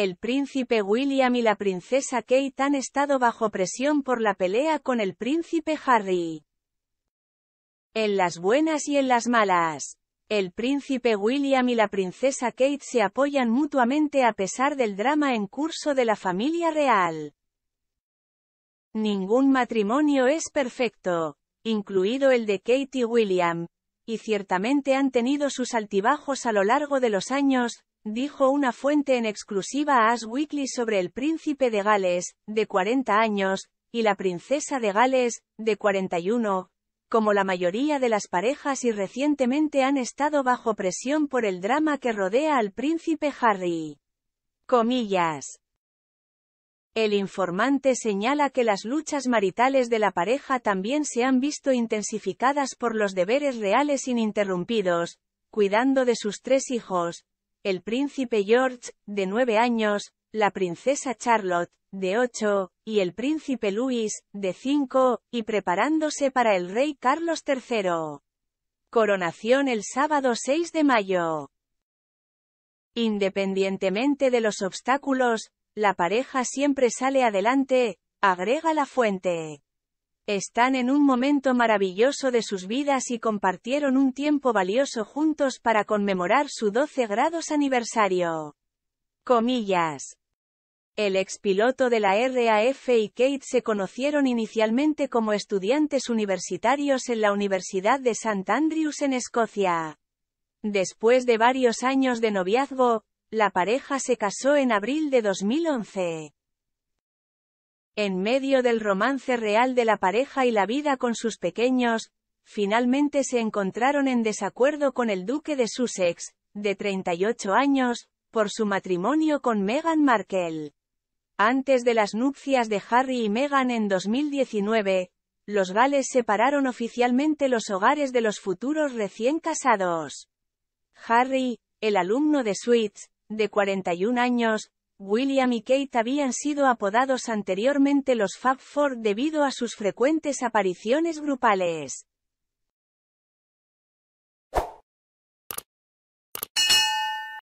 El príncipe William y la princesa Kate han estado bajo presión por la pelea con el príncipe Harry. En las buenas y en las malas. El príncipe William y la princesa Kate se apoyan mutuamente a pesar del drama en curso de la familia real. Ningún matrimonio es perfecto, incluido el de Kate y William, y ciertamente han tenido sus altibajos a lo largo de los años, dijo una fuente en exclusiva a As Weekly sobre el príncipe de Gales, de 40 años, y la princesa de Gales, de 41, como la mayoría de las parejas y recientemente han estado bajo presión por el drama que rodea al príncipe Harry. Comillas. El informante señala que las luchas maritales de la pareja también se han visto intensificadas por los deberes reales ininterrumpidos, cuidando de sus tres hijos, el príncipe George, de nueve años, la princesa Charlotte, de ocho, y el príncipe Luis, de cinco, y preparándose para el rey Carlos III. Coronación el sábado 6 de mayo. Independientemente de los obstáculos, la pareja siempre sale adelante, agrega la fuente. Están en un momento maravilloso de sus vidas y compartieron un tiempo valioso juntos para conmemorar su 12 grados aniversario. Comillas. El expiloto de la RAF y Kate se conocieron inicialmente como estudiantes universitarios en la Universidad de St. Andrews en Escocia. Después de varios años de noviazgo, la pareja se casó en abril de 2011. En medio del romance real de la pareja y la vida con sus pequeños, finalmente se encontraron en desacuerdo con el duque de Sussex, de 38 años, por su matrimonio con Meghan Markle. Antes de las nupcias de Harry y Meghan en 2019, los gales separaron oficialmente los hogares de los futuros recién casados. Harry, el alumno de Sweets, de 41 años, William y Kate habían sido apodados anteriormente los Fab Four debido a sus frecuentes apariciones grupales.